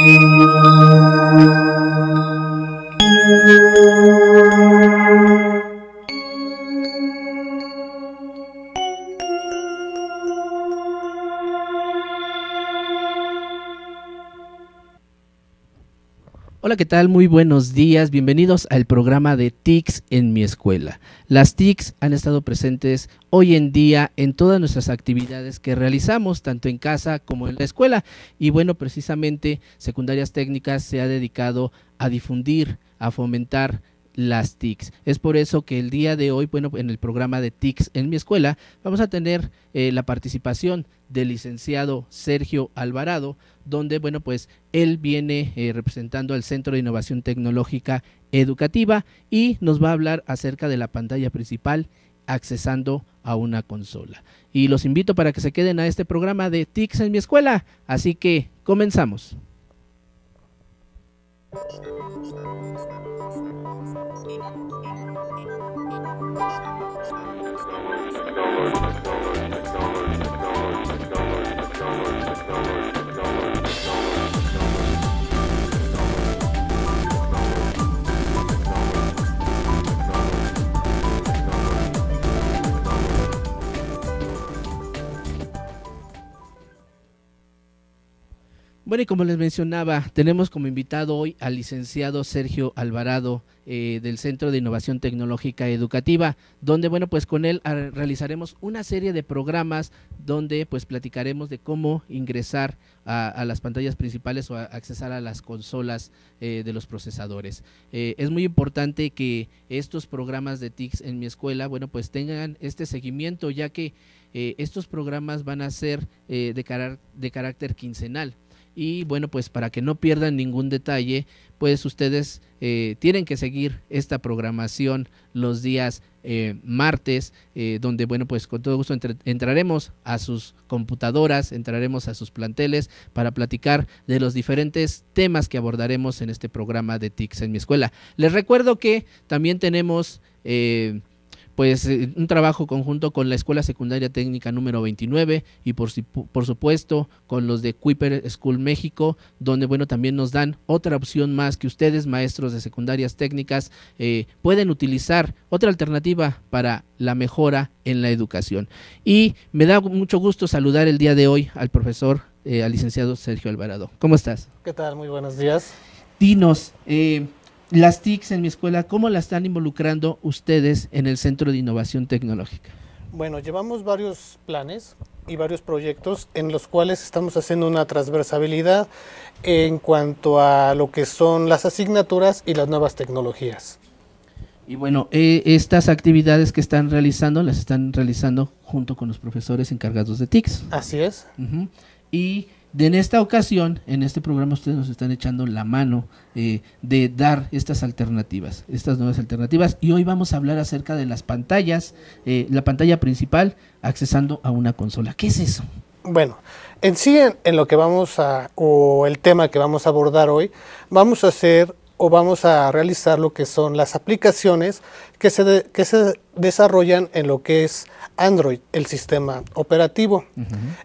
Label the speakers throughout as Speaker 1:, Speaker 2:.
Speaker 1: Thank you.
Speaker 2: Hola, ¿qué tal? Muy buenos días. Bienvenidos al programa de TICs en mi escuela. Las TICs han estado presentes hoy en día en todas nuestras actividades que realizamos, tanto en casa como en la escuela. Y bueno, precisamente Secundarias Técnicas se ha dedicado a difundir, a fomentar las TICs. Es por eso que el día de hoy, bueno, en el programa de TICs en mi escuela, vamos a tener eh, la participación del licenciado Sergio Alvarado, donde, bueno, pues él viene eh, representando al Centro de Innovación Tecnológica Educativa y nos va a hablar acerca de la pantalla principal accesando a una consola. Y los invito para que se queden a este programa de TICs en mi escuela. Así que comenzamos. Thank you. Bueno, y como les mencionaba, tenemos como invitado hoy al licenciado Sergio Alvarado eh, del Centro de Innovación Tecnológica Educativa, donde, bueno, pues con él realizaremos una serie de programas donde pues platicaremos de cómo ingresar a, las pantallas principales o accesar a las consolas eh, de los procesadores. Eh, es muy importante que estos programas de TICS en mi escuela, bueno, pues tengan este seguimiento, ya que estos programas van a ser de, de carácter quincenal. Y bueno, pues para que no pierdan ningún detalle, pues ustedes eh, tienen que seguir esta programación los días eh, martes, eh, donde, bueno, pues con todo gusto entraremos a sus computadoras, entraremos a sus planteles para platicar de los diferentes temas que abordaremos en este programa de TICS en mi escuela. Les recuerdo que también tenemos pues eh, un trabajo conjunto con la Escuela Secundaria Técnica número 29 y por, supuesto con los de Kuiper School México, donde bueno también nos dan otra opción más que ustedes, maestros de secundarias técnicas, eh, pueden utilizar otra alternativa para la mejora en la educación. Y me da mucho gusto saludar el día de hoy al profesor, eh, al licenciado Sergio Alvarado. ¿Cómo estás?
Speaker 1: ¿Qué tal? Muy buenos días.
Speaker 2: Dinos, eh, las TICs en mi escuela, ¿cómo las están involucrando ustedes en el Centro de Innovación Tecnológica?
Speaker 1: Bueno, llevamos varios planes y varios proyectos en los cuales estamos haciendo una transversabilidad en cuanto a lo que son las asignaturas y las nuevas tecnologías. Y bueno,
Speaker 2: eh, estas actividades que están realizando las están realizando junto con los profesores encargados de TICs. Así es. Y en esta ocasión, en este programa, ustedes nos están echando la mano eh, de dar estas alternativas, estas nuevas alternativas. Y hoy vamos a hablar acerca de las pantallas, eh, la pantalla principal accesando a una consola. ¿Qué es eso?
Speaker 1: Bueno, en sí, en, lo que vamos a, o el tema que vamos a abordar hoy, vamos a hacer o vamos a realizar lo que son las aplicaciones que se, que se desarrollan en lo que es Android, el sistema operativo.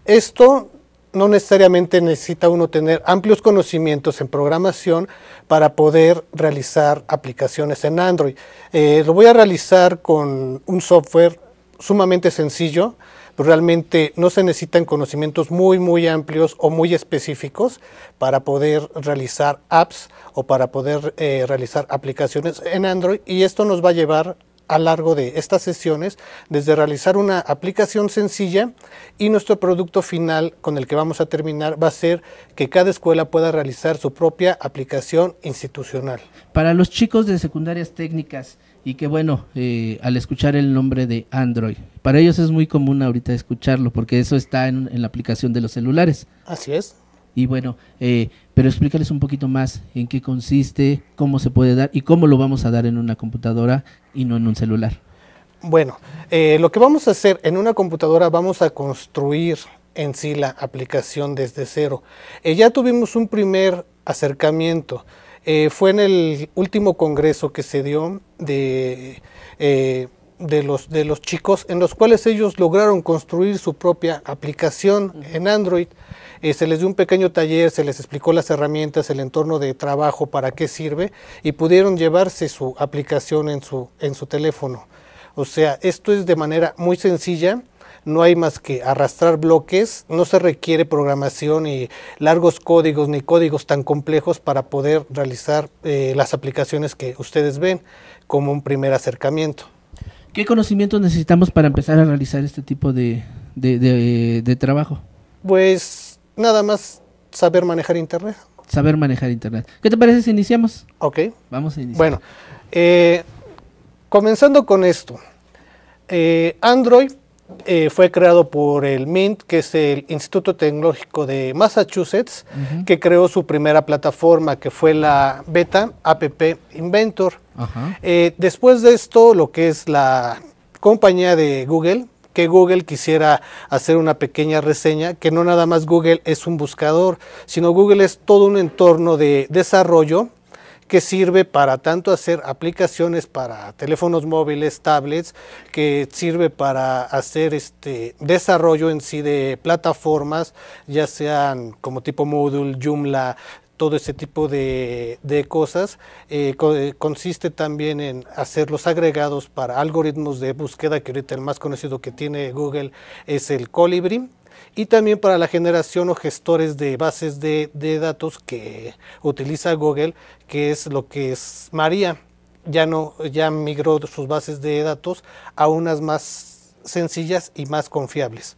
Speaker 1: Esto no necesariamente necesita uno tener amplios conocimientos en programación para poder realizar aplicaciones en Android. Eh, lo voy a realizar con un software sumamente sencillo, pero realmente no se necesitan conocimientos muy, muy amplios o muy específicos para poder realizar apps o para poder eh, realizar aplicaciones en Android y esto nos va a llevar a largo de estas sesiones, desde realizar una aplicación sencilla y nuestro producto final con el que vamos a terminar va a ser que cada escuela pueda realizar su propia aplicación institucional.
Speaker 2: Para los chicos de secundarias técnicas y que bueno, eh, al escuchar el nombre de Android, para ellos es muy común ahorita escucharlo porque eso está en la aplicación de los celulares. Así es. Y bueno, eh, pero explícales un poquito más en qué consiste, cómo se puede dar y cómo lo vamos a dar en una computadora y no en un celular.
Speaker 1: Bueno, eh, lo que vamos a hacer en una computadora, vamos a construir en sí la aplicación desde cero. Eh, ya tuvimos un primer acercamiento. fue en el último congreso que se dio de de los, de los chicos, en los cuales ellos lograron construir su propia aplicación en Android. Eh, se les dio un pequeño taller, se les explicó las herramientas, el entorno de trabajo, para qué sirve, y pudieron llevarse su aplicación en su, en su teléfono. O sea, esto es de manera muy sencilla, no hay más que arrastrar bloques, no se requiere programación y largos códigos ni códigos tan complejos para poder realizar eh, las aplicaciones que ustedes ven como un primer acercamiento.
Speaker 2: ¿Qué conocimientos necesitamos para empezar a realizar este tipo de, trabajo?
Speaker 1: Pues nada más saber manejar Internet.
Speaker 2: Saber manejar Internet.
Speaker 1: ¿Qué te parece si iniciamos? Ok. Vamos a iniciar. Bueno, eh, comenzando con esto. Eh, Android eh, fue creado por el MINT, que es el Instituto Tecnológico de Massachusetts, que creó su primera plataforma, que fue la Beta App Inventor. Eh, después de esto, lo que es la compañía de Google, que Google quisiera hacer una pequeña reseña, que no nada más Google es un buscador, sino Google es todo un entorno de desarrollo que sirve para tanto hacer aplicaciones para teléfonos móviles, tablets, que sirve para hacer este desarrollo en sí de plataformas, ya sean como tipo Moodle, Joomla, todo ese tipo de, cosas. Eh, eh, consiste también en hacer los agregados para algoritmos de búsqueda, que ahorita el más conocido que tiene Google es el Colibri, y también para la generación o gestores de bases de, de datos que utiliza Google, que es lo que es María. Ya, no, ya migró sus bases de datos a unas más sencillas y más confiables.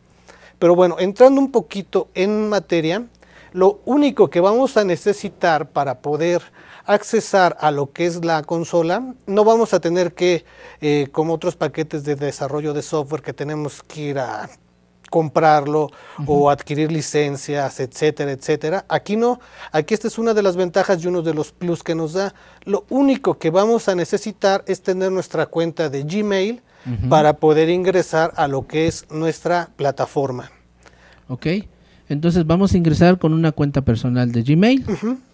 Speaker 1: Pero bueno, entrando un poquito en materia, lo único que vamos a necesitar para poder accesar a lo que es la consola, no vamos a tener que, eh, como otros paquetes de desarrollo de software que tenemos que ir a comprarlo o adquirir licencias, etcétera, etcétera. Aquí no, aquí esta es una de las ventajas y uno de los plus que nos da. Lo único que vamos a necesitar es tener nuestra cuenta de Gmail para poder ingresar a lo que es nuestra plataforma.
Speaker 2: Ok. Entonces vamos a ingresar con una cuenta personal de Gmail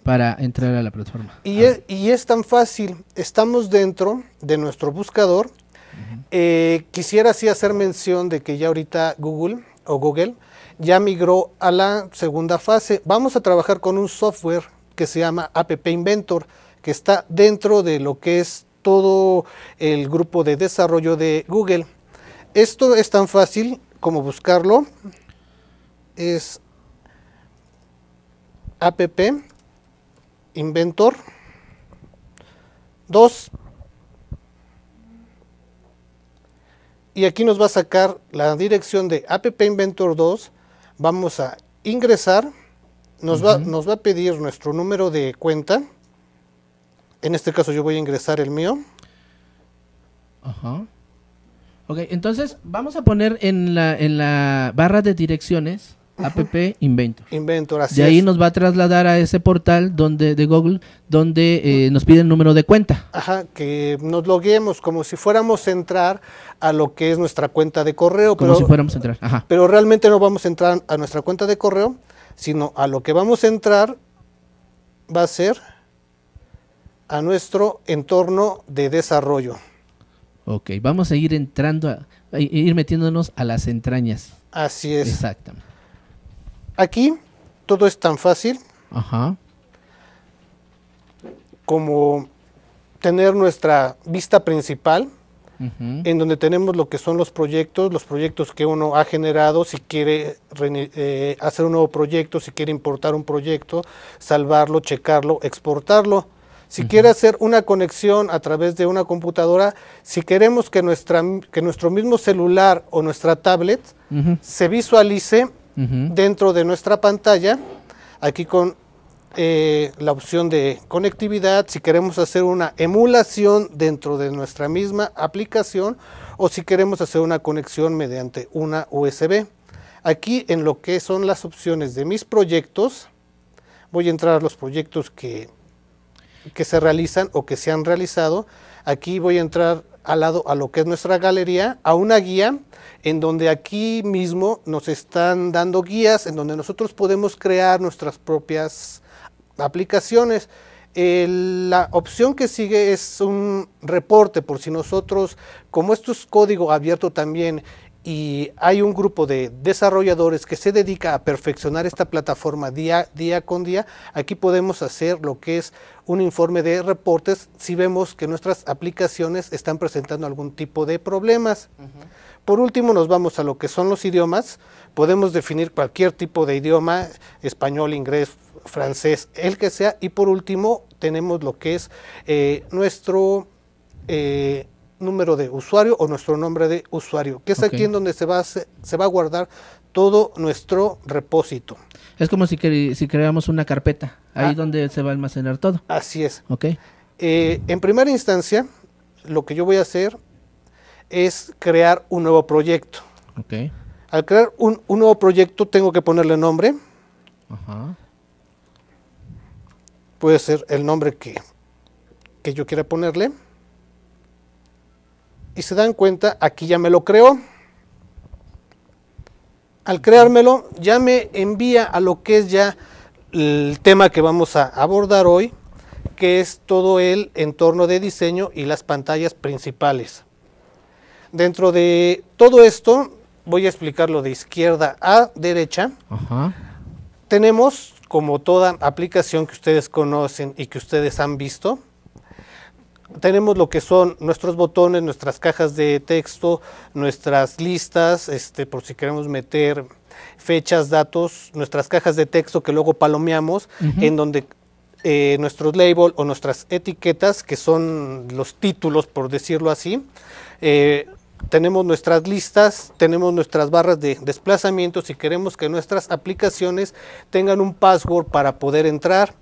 Speaker 2: para entrar a la plataforma.
Speaker 1: Y, es, y, es, tan fácil, estamos dentro de nuestro buscador. Eh, quisiera así hacer mención de que ya ahorita Google o Google ya migró a la segunda fase. Vamos a trabajar con un software que se llama App Inventor, que está dentro de lo que es todo el grupo de desarrollo de Google. Esto es tan fácil como buscarlo. Es app inventor 2 y aquí nos va a sacar la dirección de app inventor 2 vamos a ingresar nos, va, nos va a pedir nuestro número de cuenta en este caso yo voy a ingresar el mío ajá
Speaker 2: ok entonces vamos a poner en la, en la barra de direcciones
Speaker 1: app Inventor. Inventor, así De ahí nos
Speaker 2: va a trasladar a ese portal donde de Google donde eh, nos pide el número de cuenta.
Speaker 1: Ajá, que nos loguemos como si fuéramos a entrar a lo que es nuestra cuenta de correo. Como si fuéramos a entrar, ajá. Pero realmente no vamos a entrar a nuestra cuenta de correo, sino a lo que vamos a entrar va a ser a nuestro entorno de desarrollo.
Speaker 2: Ok, vamos a ir entrando, a ir metiéndonos a las entrañas.
Speaker 1: Así es. Exactamente. Aquí todo es tan fácil como tener nuestra vista principal, en donde tenemos lo que son los proyectos, los proyectos que uno ha generado, si quiere eh, hacer un nuevo proyecto, si quiere importar un proyecto, salvarlo, checarlo, exportarlo. Si quiere hacer una conexión a través de una computadora, si queremos que, nuestra, que nuestro mismo celular o nuestra tablet se visualice
Speaker 2: dentro
Speaker 1: de nuestra pantalla, aquí con eh, la opción de conectividad, si queremos hacer una emulación dentro de nuestra misma aplicación o si queremos hacer una conexión mediante una USB. Aquí en lo que son las opciones de mis proyectos, voy a entrar a los proyectos que, que se realizan o que se han realizado. Aquí voy a entrar al lado a lo que es nuestra galería, a una guía en donde aquí mismo nos están dando guías, en donde nosotros podemos crear nuestras propias aplicaciones. la opción que sigue es un reporte por si nosotros, como esto es código abierto también y hay un grupo de desarrolladores que se dedica a perfeccionar esta plataforma día, día con día. Aquí podemos hacer lo que es un informe de reportes si vemos que nuestras aplicaciones están presentando algún tipo de problemas. Por último, nos vamos a lo que son los idiomas. Podemos definir cualquier tipo de idioma, español, inglés, francés, el que sea. Y por último, tenemos lo que es eh, nuestro... Eh, número de usuario o nuestro nombre de usuario, que es aquí en donde se va, a, se, va a guardar todo nuestro repósito.
Speaker 2: Es como si, si creamos una carpeta, ahí ah. donde se va a almacenar todo. Así es. Ok.
Speaker 1: Eh, en primera instancia, lo que yo voy a hacer es crear un nuevo proyecto. Al crear un, nuevo proyecto tengo que ponerle nombre. Puede ser el nombre que yo quiera ponerle y se dan cuenta, aquí ya me lo creo. Al creármelo, ya me envía a lo que es ya el tema que vamos a abordar hoy, que es todo el entorno de diseño y las pantallas principales. Dentro de todo esto, voy a explicarlo de izquierda a derecha. Tenemos, como toda aplicación que ustedes conocen y que ustedes han visto, tenemos lo que son nuestros botones, nuestras cajas de texto, nuestras listas, este, por si queremos meter fechas, datos, nuestras cajas de texto que luego palomeamos, en donde eh, nuestros label o nuestras etiquetas, que son los títulos, por decirlo así. Eh, tenemos nuestras listas, tenemos nuestras barras de desplazamiento si queremos que nuestras aplicaciones tengan un password para poder entrar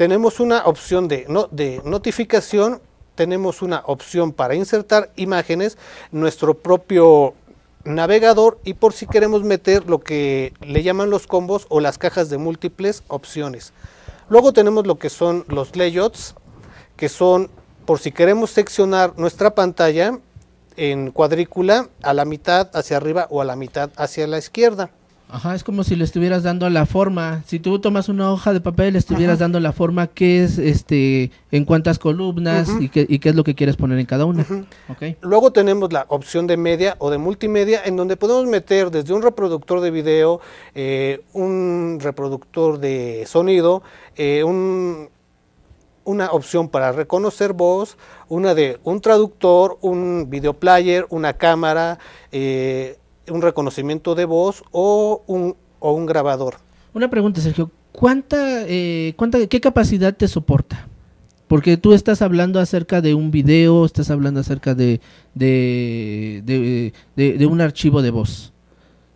Speaker 1: tenemos una opción de, no, de notificación, tenemos una opción para insertar imágenes, nuestro propio navegador y por si queremos meter lo que le llaman los combos o las cajas de múltiples opciones. Luego tenemos lo que son los layouts, que son por si queremos seccionar nuestra pantalla en cuadrícula a la mitad hacia arriba o a la mitad hacia la izquierda.
Speaker 2: Ajá, es como si le estuvieras dando la forma. Si tú tomas una hoja de papel, le estuvieras dando la forma que es, este, en cuántas columnas y, qué, y, qué, es lo que quieres poner en cada una.
Speaker 1: Luego tenemos la opción de media o de multimedia, en donde podemos meter desde un reproductor de video, eh, un reproductor de sonido, eh, una opción para reconocer voz, una de un traductor, un video player, una cámara, eh, un reconocimiento de voz o un, o un grabador.
Speaker 2: Una pregunta, Sergio. ¿Cuánta, eh, cuánta, ¿Qué capacidad te soporta? Porque tú estás hablando acerca de un video, estás hablando acerca de, de, un archivo de voz.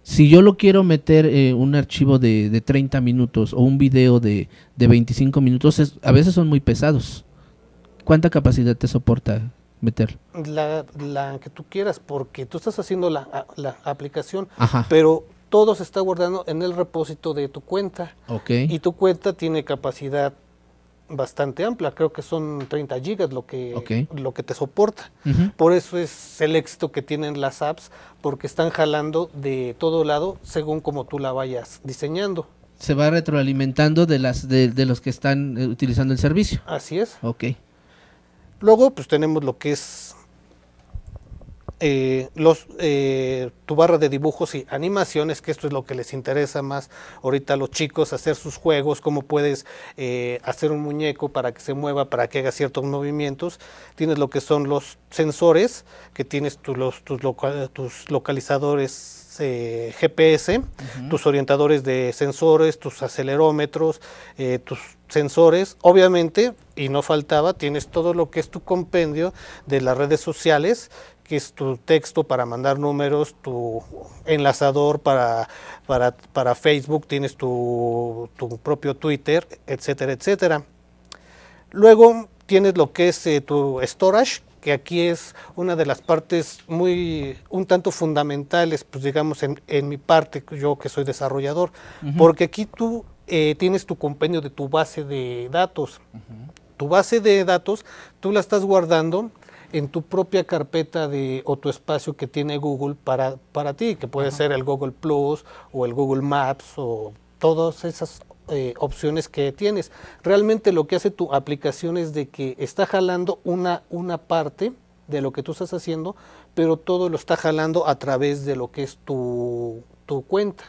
Speaker 2: Si yo lo quiero meter un archivo de, 30 minutos o un video de, 25 minutos, a veces son muy pesados. ¿Cuánta capacidad te soporta meter?
Speaker 1: La, que tú quieras, porque tú estás haciendo la, la aplicación, pero todo se está guardando en el repósito de tu cuenta. Y tu cuenta tiene capacidad bastante amplia, creo que son 30 gigas lo que, lo que te soporta. Por eso es el éxito que tienen las apps, porque están jalando de todo lado según como tú la vayas diseñando.
Speaker 2: Se va retroalimentando de, las, de, de los que están eh, utilizando el servicio. Así es. Ok.
Speaker 1: Luego, pues tenemos lo que es eh, los, eh, tu barra de dibujos y animaciones, que esto es lo que les interesa más ahorita a los chicos, hacer sus juegos, cómo puedes eh, hacer un muñeco para que se mueva, para que haga ciertos movimientos. Tienes lo que son los sensores, que tienes tus, tus localizadores GPS, tus orientadores de sensores, tus acelerómetros, tus sensores, obviamente, y no faltaba, tienes todo lo que es tu compendio de las redes sociales, que es tu texto para mandar números, tu enlazador para, para, Facebook, tienes tu, propio Twitter, etcétera, etcétera. Luego tienes lo que es eh, tu storage, que aquí es una de las partes muy, un tanto fundamentales, pues digamos en, mi parte, yo que soy desarrollador, porque aquí tú eh, tienes tu compendio de tu base de datos. Tu base de datos tú la estás guardando en tu propia carpeta de, o tu espacio que tiene Google para, para ti, que puede ser el Google Plus o el Google Maps o todas esas eh, opciones que tienes. Realmente lo que hace tu aplicación es de que está jalando una, una parte de lo que tú estás haciendo, pero todo lo está jalando a través de lo que es tu tu cuenta.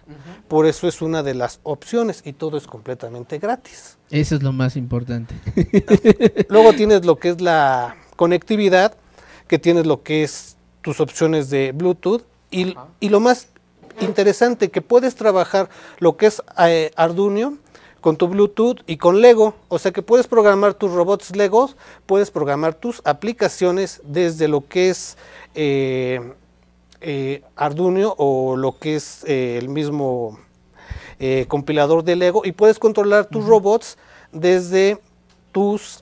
Speaker 1: Por eso es una de las opciones y todo es completamente gratis. Eso
Speaker 2: es lo más importante.
Speaker 1: Luego tienes lo que es la conectividad, que tienes lo que es tus opciones de Bluetooth y, lo más interesante que puedes trabajar lo que es eh, Arduino con tu Bluetooth y con Lego, o sea que puedes programar tus robots Legos, puedes programar tus aplicaciones desde lo que es eh, eh, Arduino o lo que es eh, el mismo eh, compilador de Lego y puedes controlar tus robots desde tus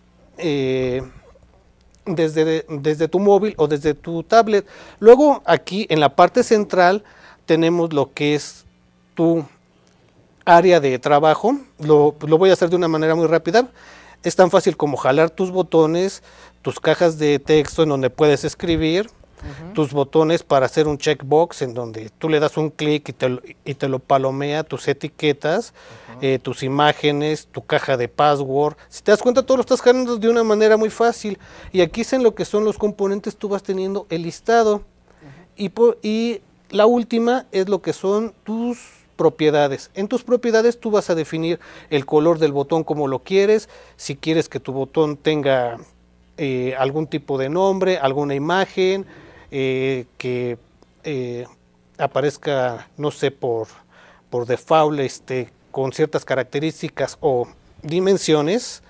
Speaker 1: desde, tu móvil o desde tu tablet. Luego aquí en la parte central tenemos lo que es tu área de trabajo. lo voy a hacer de una manera muy rápida. Es tan fácil como jalar tus botones, tus cajas de texto en donde puedes escribir, tus botones para hacer un checkbox en donde tú le das un clic y te, y te lo palomea tus etiquetas, eh, tus imágenes, tu caja de password. Si te das cuenta, todo lo estás ganando de una manera muy fácil. Y aquí es en lo que son los componentes, tú vas teniendo el listado. y, y la última es lo que son tus propiedades. En tus propiedades tú vas a definir el color del botón como lo quieres, si quieres que tu botón tenga eh, algún tipo de nombre, alguna imagen, eh, que eh, aparezca, no sé, por, por default, este, con ciertas características o dimensiones.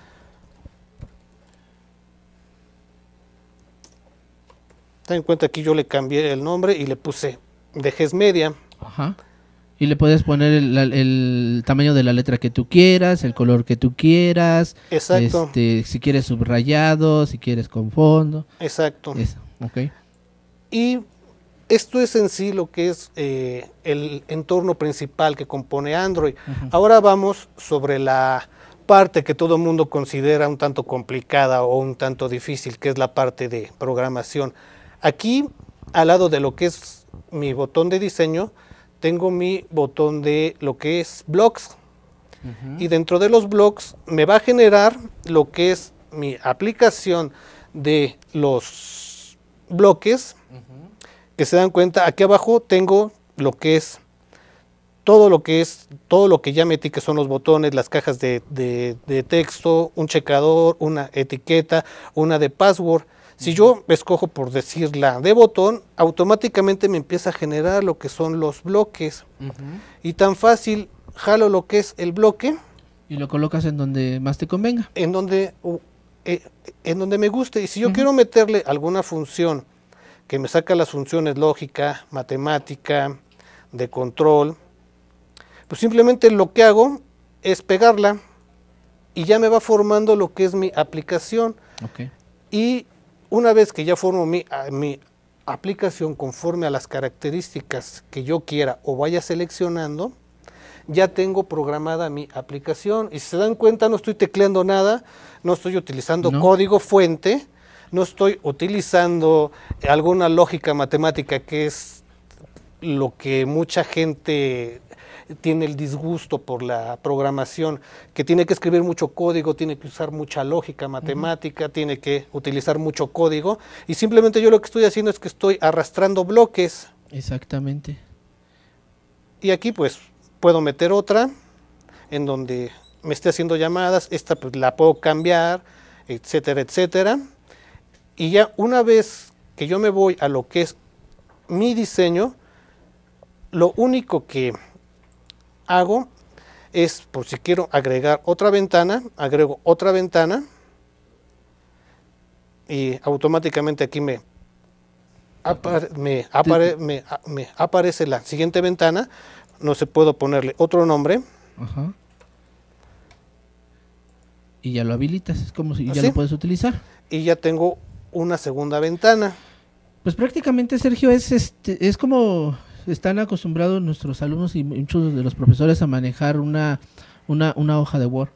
Speaker 1: Ten en cuenta que yo le cambié el nombre y le puse dejes media.
Speaker 2: Y le puedes poner el, tamaño de la letra que tú quieras, el color que tú quieras. Exacto. Este, si quieres subrayado, si quieres con fondo.
Speaker 1: Exacto. Eso. Okay. Y esto es en sí lo que es eh, el entorno principal que compone Android. Ahora vamos sobre la parte que todo el mundo considera un tanto complicada o un tanto difícil, que es la parte de programación. Aquí, al lado de lo que es mi botón de diseño, tengo mi botón de lo que es blocks. Y dentro de los blocks me va a generar lo que es mi aplicación de los bloques que se dan cuenta, aquí abajo tengo lo que es todo lo que es, todo lo que ya metí, que son los botones, las cajas de, texto, un checador, una etiqueta, una de password. Si yo escojo por decir la de botón, automáticamente me empieza a generar lo que son los bloques. Y tan fácil, jalo lo que es el bloque. Y lo colocas en donde más te convenga. En donde, eh, en donde me guste. Y si yo quiero meterle alguna función que me saca las funciones lógica, matemática, de control, pues simplemente lo que hago es pegarla y ya me va formando lo que es mi aplicación. Y una vez que ya formo mi, mi aplicación conforme a las características que yo quiera o vaya seleccionando, ya tengo programada mi aplicación. Y si se dan cuenta, no estoy tecleando nada, no estoy utilizando código fuente, no estoy utilizando alguna lógica matemática que es lo que mucha gente tiene el disgusto por la programación, que tiene que escribir mucho código, tiene que usar mucha lógica matemática, tiene que utilizar mucho código, y simplemente yo lo que estoy haciendo es que estoy arrastrando bloques.
Speaker 2: Exactamente.
Speaker 1: Y aquí pues puedo meter otra en donde me esté haciendo llamadas, esta pues, la puedo cambiar, etcétera, etcétera. Y ya una vez que yo me voy a lo que es mi diseño, lo único que hago es, por si quiero agregar otra ventana, agrego otra ventana y automáticamente aquí me, ah, aparece la siguiente ventana. No se puedo ponerle otro nombre. Ajá. Y ya lo habilitas, es como si ya ¿Ah, lo puedes utilizar. Y ya tengo una segunda ventana.
Speaker 2: Pues prácticamente, Sergio, es, este, es como están acostumbrados nuestros alumnos y muchos de los profesores a manejar una, una, una hoja de Word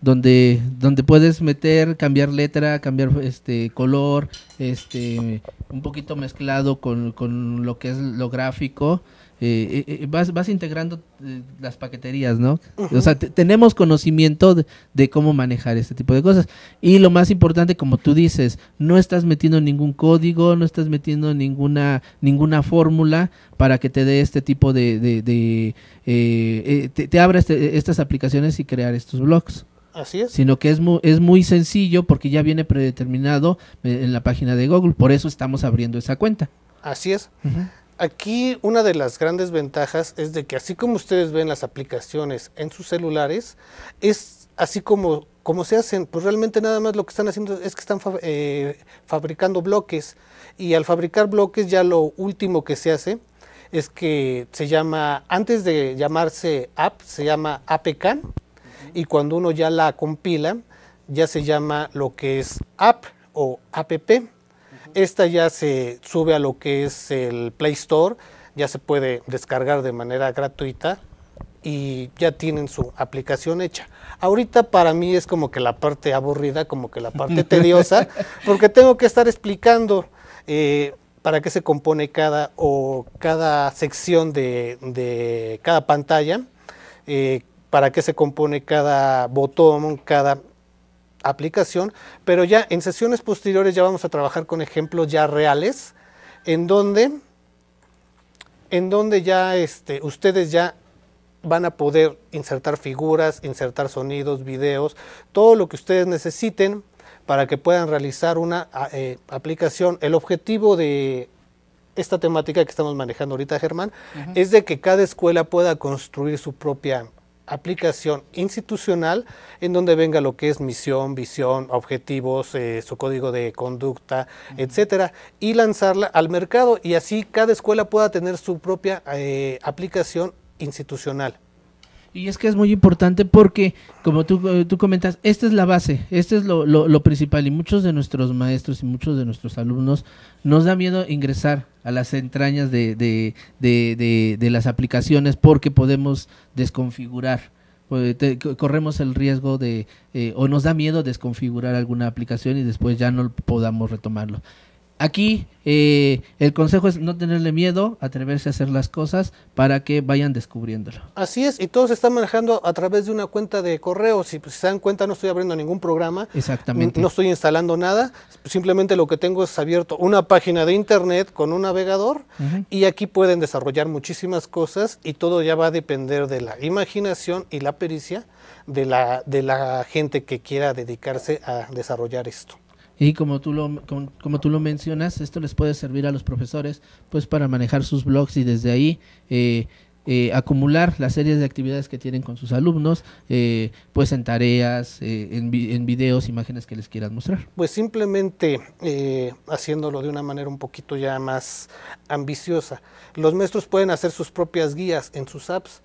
Speaker 2: donde donde puedes meter cambiar letra cambiar este color este un poquito mezclado con, con lo que es lo gráfico eh, eh, vas, vas integrando eh, las paqueterías, ¿no? O sea, tenemos conocimiento de, cómo manejar este tipo de cosas. Y lo más importante, como tú dices, no estás metiendo ningún código, no estás metiendo ninguna, ninguna fórmula para que te dé este tipo de... de, te, te abra este, estas aplicaciones y crear estos blogs. Así es. Sino que es muy, es muy sencillo porque ya viene predeterminado en la página de Google. Por eso estamos abriendo esa cuenta.
Speaker 1: Así es. Aquí una de las grandes ventajas es de que así como ustedes ven las aplicaciones en sus celulares, es así como, como se hacen, pues realmente nada más lo que están haciendo es que están eh, fabricando bloques y al fabricar bloques ya lo último que se hace es que se llama, antes de llamarse app, se llama APK y cuando uno ya la compila ya se llama lo que es app o app esta ya se sube a lo que es el Play Store, ya se puede descargar de manera gratuita y ya tienen su aplicación hecha. Ahorita para mí es como que la parte aburrida, como que la parte tediosa, porque tengo que estar explicando eh, para qué se compone cada o cada sección de, cada pantalla, eh, para qué se compone cada botón, cada aplicación, pero ya en sesiones posteriores ya vamos a trabajar con ejemplos ya reales, en donde, en donde ya este, ustedes ya van a poder insertar figuras, insertar sonidos, videos, todo lo que ustedes necesiten para que puedan realizar una ah, eh, aplicación. El objetivo de esta temática que estamos manejando ahorita, Germán, es de que cada escuela pueda construir su propia aplicación institucional en donde venga lo que es misión, visión, objetivos, eh, su código de conducta, etcétera, y lanzarla al mercado y así cada escuela pueda tener su propia eh, aplicación institucional.
Speaker 2: Y es que es muy importante porque, como tú, eh, comentas, esta es la base, este es lo, lo principal y muchos de nuestros maestros y muchos de nuestros alumnos nos da miedo ingresar a las entrañas de, de, las aplicaciones porque podemos desconfigurar. Pues, corremos el riesgo de, eh, o nos da miedo desconfigurar alguna aplicación y después ya no podamos retomarlo. Aquí eh, el consejo es no tenerle miedo, atreverse a hacer las cosas para que vayan
Speaker 1: descubriéndolo. Así es, y todo se está manejando a través de una cuenta de correo. Pues, si, se dan cuenta, no estoy abriendo ningún programa.
Speaker 2: Exactamente. No
Speaker 1: estoy instalando nada. Simplemente lo que tengo es abierto una página de internet con un navegador y aquí pueden desarrollar muchísimas cosas y todo ya va a depender de la imaginación y la pericia de la, de la gente que quiera dedicarse a desarrollar esto.
Speaker 2: Y como tú, lo, como, tú lo mencionas, esto les puede servir a los profesores pues para manejar sus blogs y desde ahí eh, eh, acumular las series de actividades que tienen con sus alumnos, eh, pues en tareas, en, en, videos, imágenes que les quieran mostrar.
Speaker 1: Pues simplemente haciéndolo de una manera un poquito ya más ambiciosa. Los maestros pueden hacer sus propias guías en sus apps,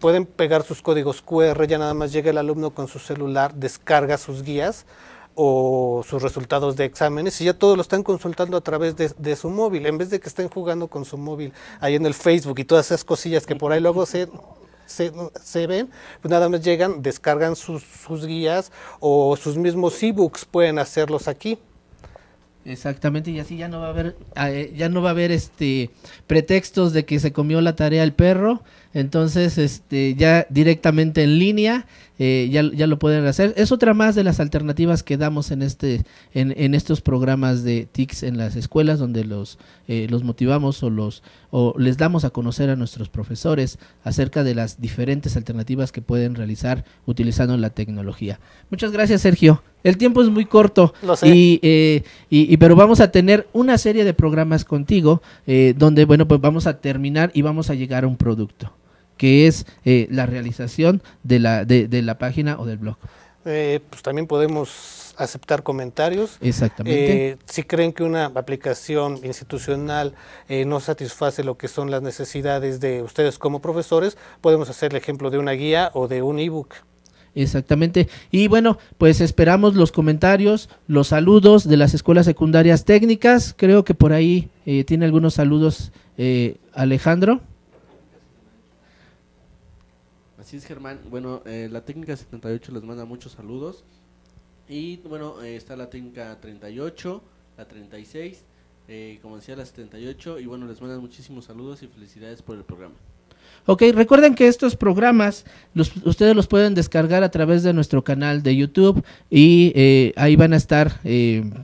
Speaker 1: pueden pegar sus códigos QR, ya nada más llega el alumno con su celular, descarga sus guías o sus resultados de exámenes y ya todos lo están consultando a través de, su móvil, en vez de que estén jugando con su móvil ahí en el Facebook y todas esas cosillas que por ahí luego se, se, ven, pues nada más llegan, descargan sus, guías o sus mismos ebooks pueden hacerlos aquí. Exactamente, y así ya no va a haber,
Speaker 2: ah, eh, ya no va a haber este pretextos de que se comió la tarea el perro, entonces este ya directamente en línea eh, ya, ya, lo pueden hacer. Es otra más de las alternativas que damos en, este, en, en estos programas de TICS en las escuelas, donde los, eh, los motivamos o, los, o les damos a conocer a nuestros profesores acerca de las diferentes alternativas que pueden realizar utilizando la tecnología. Muchas gracias, Sergio. El tiempo es muy corto, sé. Eh, y, pero vamos a tener una serie de programas contigo donde, bueno, pues vamos a terminar y vamos a llegar a un producto que es eh, la realización de la, de, la página o del blog.
Speaker 1: Eh, pues también podemos aceptar comentarios. Exactamente. Eh, si creen que una aplicación institucional no satisface lo que son las necesidades de ustedes como profesores, podemos hacer el ejemplo de una guía o de un ebook.
Speaker 2: Exactamente. Y bueno, pues esperamos los comentarios, los saludos de las escuelas secundarias técnicas. Creo que por ahí tiene algunos saludos Alejandro. Sí Germán. Bueno, eh, la técnica 78 les manda muchos saludos. Y bueno, eh, está la técnica 38, la 36, eh, como decía, la 78. Y bueno, les manda muchísimos saludos y felicidades por el programa. Ok, recuerden que estos programas los, ustedes los pueden descargar a través de nuestro canal de YouTube y ahí van a estar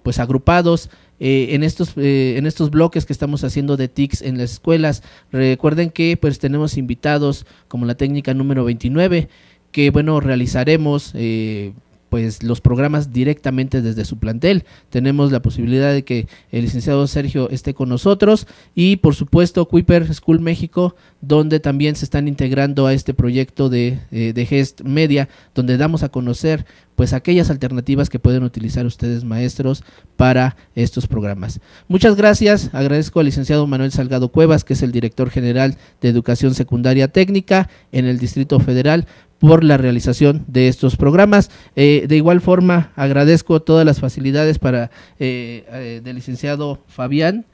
Speaker 2: pues agrupados eh, en, estos, eh, en estos bloques que estamos haciendo de TICs en las escuelas. Recuerden que pues tenemos invitados como la técnica número 29, que bueno, realizaremos eh, pues los programas directamente desde su plantel. Tenemos la posibilidad de que el licenciado Sergio esté con nosotros y por supuesto Cuiper School México, donde también se están integrando a este proyecto de, eh, de Gest Media, donde damos a conocer pues aquellas alternativas que pueden utilizar ustedes maestros para estos programas. Muchas gracias, agradezco al licenciado Manuel Salgado Cuevas, que es el director general de Educación Secundaria Técnica en el Distrito Federal, por la realización de estos programas. Eh, de igual forma, agradezco todas las facilidades para eh, eh del licenciado Fabián.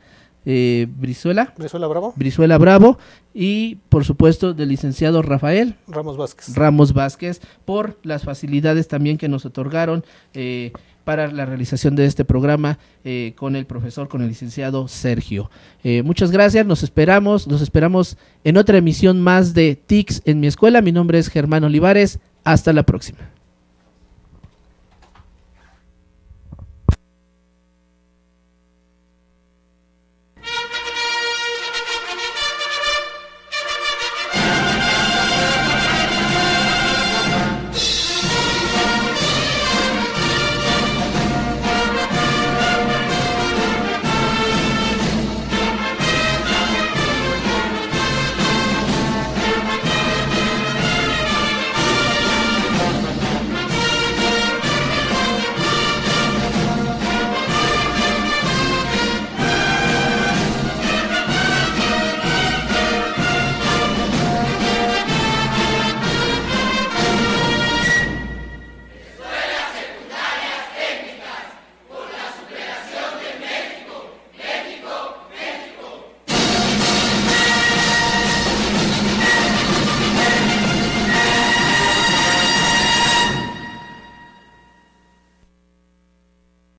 Speaker 2: Eh, Brizuela. Brizuela Bravo. Brizuela Bravo. Y por supuesto del licenciado Rafael. Ramos Vázquez. Ramos Vázquez, por las facilidades también que nos otorgaron para la realización de este programa eh, con el profesor, con el licenciado Sergio. Eh, muchas gracias, nos esperamos, nos esperamos en otra emisión más de TICS en mi escuela. Mi nombre es Germán Olivares, hasta la próxima.